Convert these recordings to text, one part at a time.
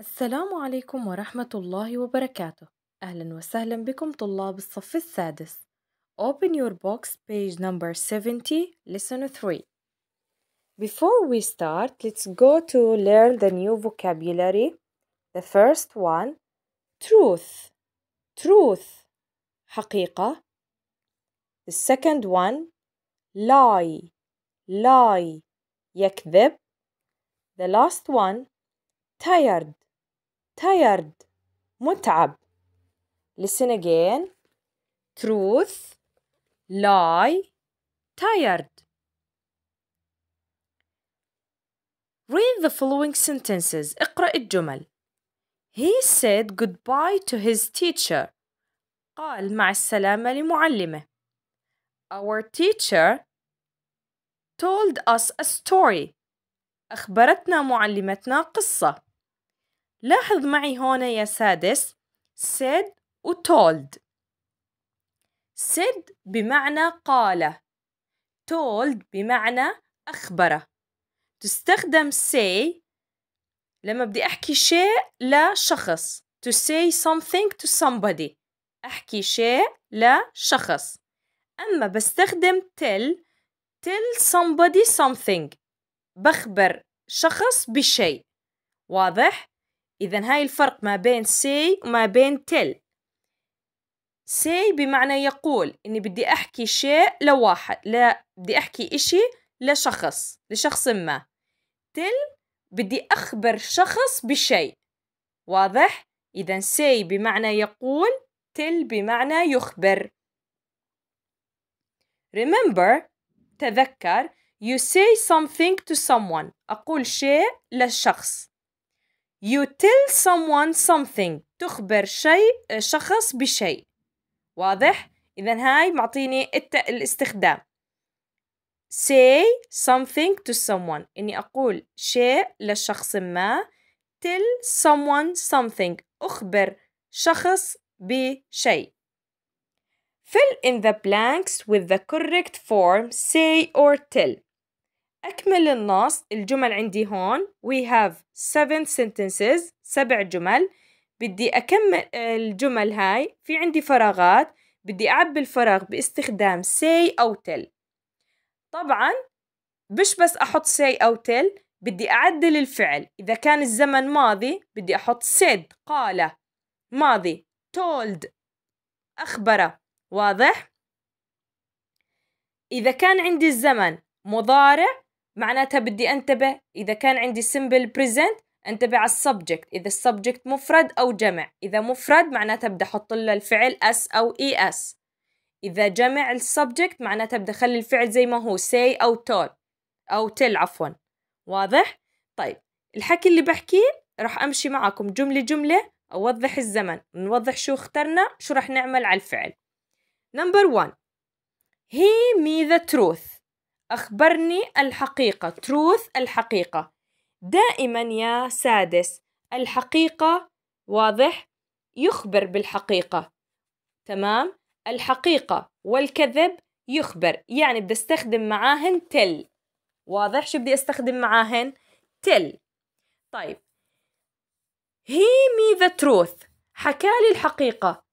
السلام عليكم ورحمة الله وبركاته أهلا وسهلا بكم طلاب الصف السادس Open your box page number 70 lesson 3 Before we start, let's go to learn the new vocabulary. The first one, truth. Truth, حقيقة. The second one, lie. Lie, يكذب. The last one, tired. tired متعب listen again truth lie tired read the following sentences اقرأ الجمل he said goodbye to his teacher قال مع السلامة لمعلمه our teacher told us a story أخبرتنا معلمتنا قصة لاحظ معي هنا يا سادس said و told said بمعنى قال told بمعنى أخبره تستخدم say لما بدي أحكي شيء لشخص to say something to somebody أحكي شيء لشخص أما بستخدم tell tell somebody something بخبر شخص بشيء واضح؟ إذا هاي الفرق ما بين say وما بين tell say بمعنى يقول إني بدي أحكي شيء لواحد لا بدي أحكي إشي لشخص لشخص ما تل بدي أخبر شخص بشيء واضح؟ إذا say بمعنى يقول تل بمعنى يخبر Remember تذكر you say something to someone أقول شيء للشخص You tell someone something تخبر شيء شخص بشيء واضح؟ إذا هاي معطيني الاستخدام say something to someone إني أقول شيء لشخص ما tell someone something أخبر شخص بشيء fill in the blanks with the correct form say or tell أكمل النص الجمل عندي هون we have seven sentences سبع جمل بدي أكمل آه، الجمل هاي في عندي فراغات بدي أعبي الفراغ باستخدام say أو tell طبعا مش بس أحط say أو tell بدي أعدل الفعل إذا كان الزمن ماضي بدي أحط said قال ماضي told أخبره واضح؟ إذا كان عندي الزمن مضارع معناتها بدي انتبه اذا كان عندي simple present انتبه على السبجكت اذا السبجكت مفرد او جمع اذا مفرد معناتها بدي احط له الفعل اس او اي e اس اذا جمع السبجكت معناتها بدي اخلي الفعل زي ما هو say او تول او تل عفوا واضح طيب الحكي اللي بحكيه راح امشي معكم جمله جمله اوضح الزمن نوضح شو اخترنا شو راح نعمل على الفعل نمبر 1 he me the truth أخبرني الحقيقة truth الحقيقة دائما يا سادس الحقيقة واضح يخبر بالحقيقة تمام الحقيقة والكذب يخبر يعني بدي استخدم معاهن تل واضح شو بدي استخدم معاهن تل طيب هي مي ذا truth حكى لي الحقيقة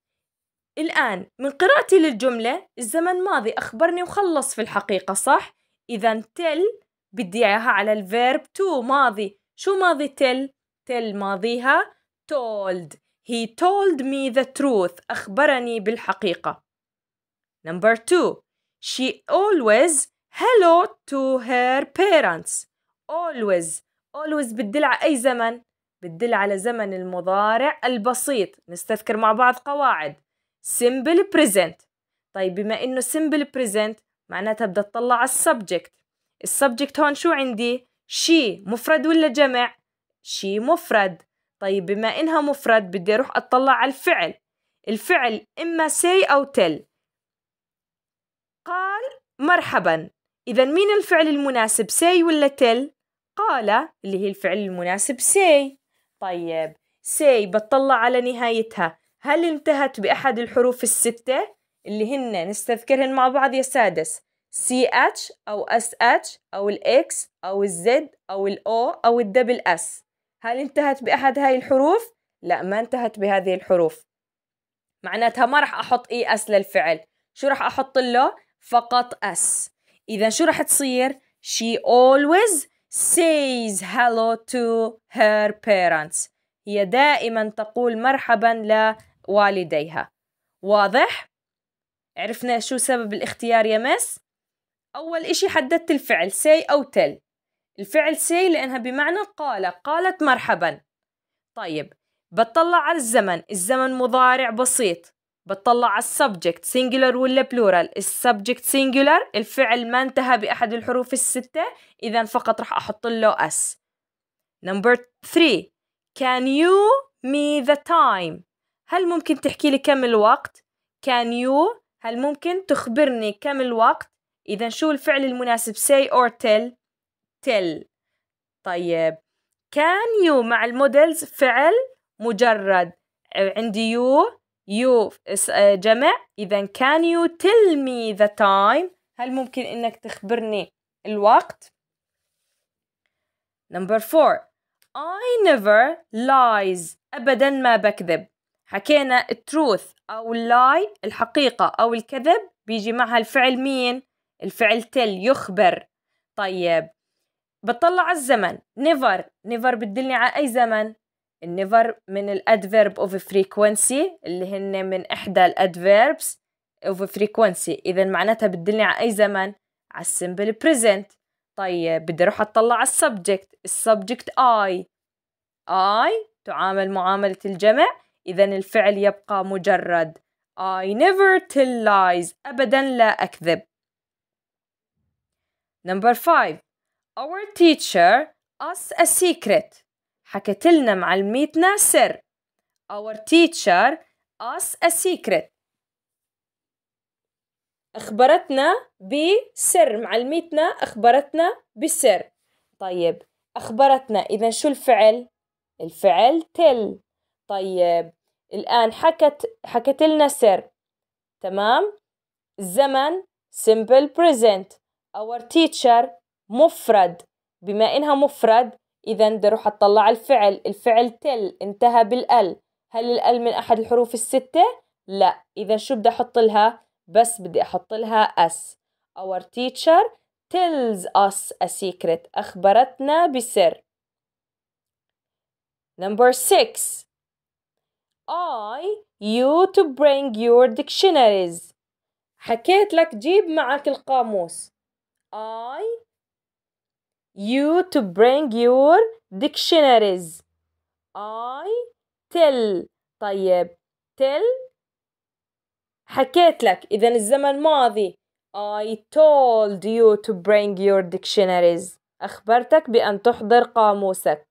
الآن من قراءتي للجملة الزمن ماضي أخبرني وخلص في الحقيقة صح؟ إذا تل بدي إياها على الفيرب تو ماضي شو ماضي تل؟ تل ماضيها told He told me the truth أخبرني بالحقيقة Number two She always hello to her parents Always Always بتدل على أي زمن؟ بتدل على زمن المضارع البسيط نستذكر مع بعض قواعد simple present طيب بما إنه simple present معناتها بدي أطلع على السبجكت السبجكت هون شو عندي شي مفرد ولا جمع شي مفرد طيب بما إنها مفرد بدي أروح أطلع على الفعل الفعل إما say أو tell قال مرحبا إذا مين الفعل المناسب say ولا tell قال اللي هي الفعل المناسب say طيب say بتطلع على نهايتها هل انتهت بأحد الحروف الستة؟ اللي هن نستذكرهن مع بعض يا سادس سي اتش أو اس اتش أو الإكس أو الزد أو الأو أو الدبل اس هل انتهت بأحد هاي الحروف؟ لا ما انتهت بهذه الحروف معناتها ما راح أحط إي e اس للفعل شو راح أحط له؟ فقط اس إذا شو راح تصير؟ She always says hello to her parents هي دائما تقول مرحبا لوالديها واضح؟ عرفنا شو سبب الاختيار يا مس أول إشي حددت الفعل say أو tell الفعل say لأنها بمعنى قال قالت مرحبا طيب بتطلع على الزمن الزمن مضارع بسيط بتطلع على السبجكت singular ولا بلورال السبجكت singular الفعل ما انتهى بأحد الحروف الستة إذا فقط رح أحط له اس نمبر three can you me the time هل ممكن تحكي لي كم الوقت can you هل ممكن تخبرني كم الوقت إذا شو الفعل المناسب say or tell tell طيب كان يو مع المودلز فعل مجرد عندي يو يو آه، جمع إذا كان يو tell me the time هل ممكن إنك تخبرني الوقت number four I never lies أبدا ما بكذب حكينا التروث أو اللاي الحقيقة أو الكذب بيجي معها الفعل مين؟ الفعل تل يخبر طيب بطلع على الزمن نيفر نيفر بتدلني على أي زمن؟ النيفر من الادفيرب اوف فريكونسي اللي هن من إحدى الادفيربس اوف فريكونسي إذا معناتها بتدلني على أي زمن؟ على السمبل بريزنت طيب بدي أروح أطلع على السبجكت السبجكت آي آي تعامل معاملة الجمع إذا الفعل يبقى مجرد I never tell lies أبدا لا أكذب Number five Our teacher us a secret حكت لنا معلميتنا سر Our teacher us a secret أخبرتنا بسر معلميتنا أخبرتنا بسر طيب أخبرتنا إذا شو الفعل؟ الفعل tell طيب الآن حكت حكت لنا سر تمام الزمن simple present our teacher مفرد بما إنها مفرد إذا بدي أروح أطلع الفعل الفعل تل انتهى بالال هل الال من أحد الحروف الستة؟ لا إذا شو بدي أحط لها؟ بس بدي أحط لها أس our teacher tells us a secret أخبرتنا بسر number six I you to bring your dictionaries حكيت لك جيب معك القاموس I you to bring your dictionaries I tell طيب tell حكيت لك إذا الزمن ماضي I told you to bring your dictionaries أخبرتك بأن تحضر قاموسك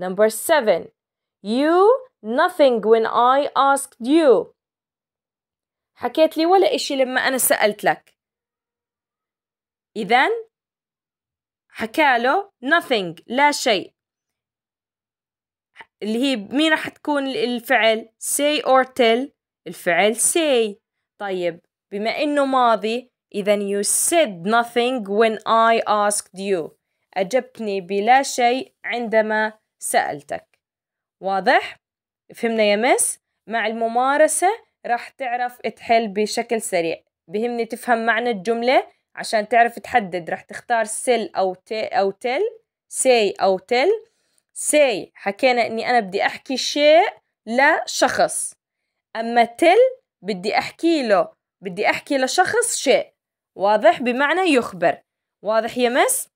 Number seven You nothing when I asked you حكيت لي ولا إشي لما أنا سألت لك إذا حكى له nothing لا شيء اللي هي مين راح تكون الفعل say or tell الفعل say طيب بما إنه ماضي إذا you said nothing when I asked you أجبتني بلا شيء عندما سألتك واضح؟ فهمنا يا مس مع الممارسة راح تعرف تحل بشكل سريع بهمني تفهم معنى الجملة عشان تعرف تحدد راح تختار سل أو تي أو تل سي أو تل سي حكينا إني أنا بدي أحكي شيء لشخص أما تل بدي أحكي له بدي أحكي لشخص شيء واضح بمعنى يخبر واضح يا مس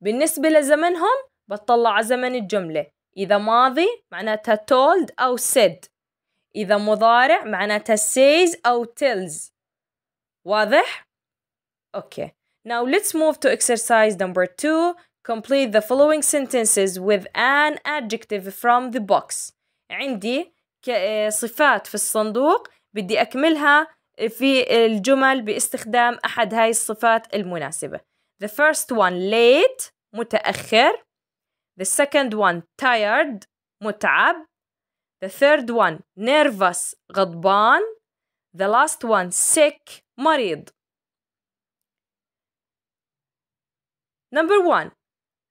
بالنسبة لزمنهم بتطلع على زمن الجملة إذا ماضي معناتها told أو said إذا مضارع معناتها says أو tells واضح؟ Okay. Now let's move to exercise number two. Complete the following sentences with an adjective from the box. عندي صفات في الصندوق بدي أكملها في الجمل باستخدام أحد هاي الصفات المناسبة. The first one late متأخر The second one tired متعب. The third one nervous غضبان. The last one sick مريض. Number one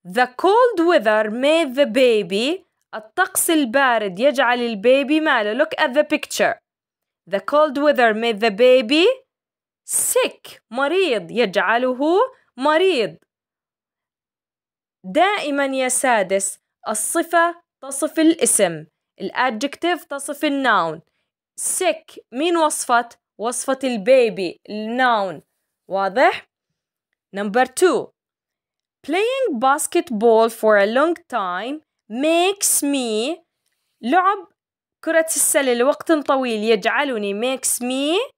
The cold weather made the baby الطقس البارد يجعل البيبي ماله Look at the picture The cold weather made the baby sick مريض يجعله مريض دائما يا سادس الصفة تصف الاسم الادجكتيف تصف الناون sick مين وصفت؟ baby البيبي الناون واضح؟ نمبر 2 Playing basketball for a long time makes me لعب كرة السلة لوقت طويل يجعلني makes me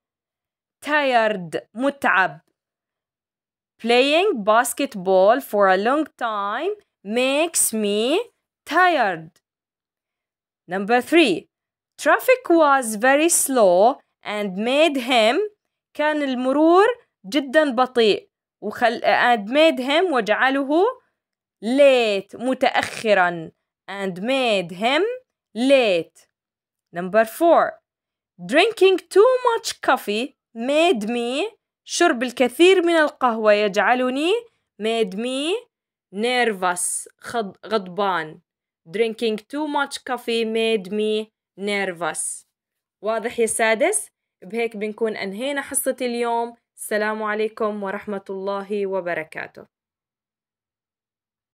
tired متعب Playing basketball for a long time makes me tired. Number three, traffic was very slow and made him كان المرور جدا بطيء وخل and made him وجعله late متأخرا and made him late. Number four, drinking too much coffee made me شرب الكثير من القهوة يجعلني made me nervous غضبان drinking too much coffee made me nervous واضح يا سادس بهيك بنكون أنهينا حصة اليوم السلام عليكم ورحمة الله وبركاته